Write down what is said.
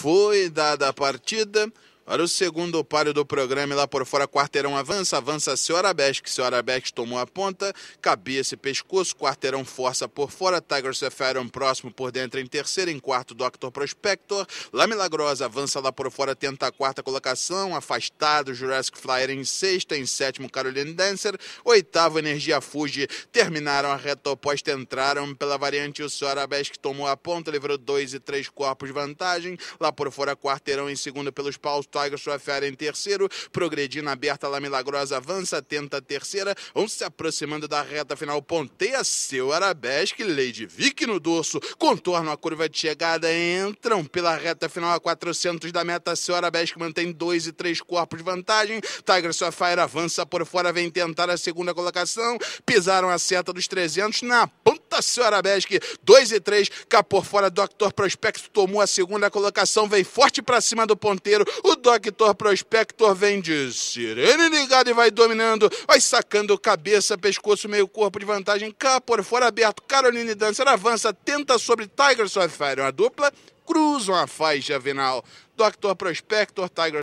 foi dada a partida, Olha o segundo páreo do programa e lá por fora, quarteirão avança, avança a Senhora Besk. Senhora Besk tomou a ponta, cabeça e pescoço, quarteirão força por fora, Tiger Seferon próximo por dentro em terceiro, em quarto Doctor Prospector. Lá Milagrosa avança lá por fora, tenta a quarta colocação, afastado Jurassic Flyer em sexta, em sétimo Caroline Dancer, oitavo Energia Fuji. Terminaram a reta oposta, entraram pela variante o Senhora Besk tomou a ponta, livrou dois e três corpos vantagem. Lá por fora, quarteirão em segundo pelos paus, Tiger Schroeffer em terceiro, progredindo aberta lá milagrosa, avança, tenta a terceira, vão se aproximando da reta final, ponteia seu arabesque, Lady Vick no dorso, contorno a curva de chegada, entram pela reta final a 400 da meta, seu arabesque mantém dois e três corpos de vantagem, Tiger Schroeffer avança por fora, vem tentar a segunda colocação, pisaram a seta dos 300 na ponta nossa Senhora Besque, 2 e 3, cá por fora, Dr. Prospecto tomou a segunda colocação, vem forte para cima do ponteiro, o Dr. Prospector vem de sirene ligado e vai dominando, vai sacando cabeça, pescoço, meio corpo de vantagem, cá por fora aberto, Caroline Dancer avança, tenta sobre Tiger Sapphire, uma dupla, cruzam a faixa final, Dr. Prospector, Tiger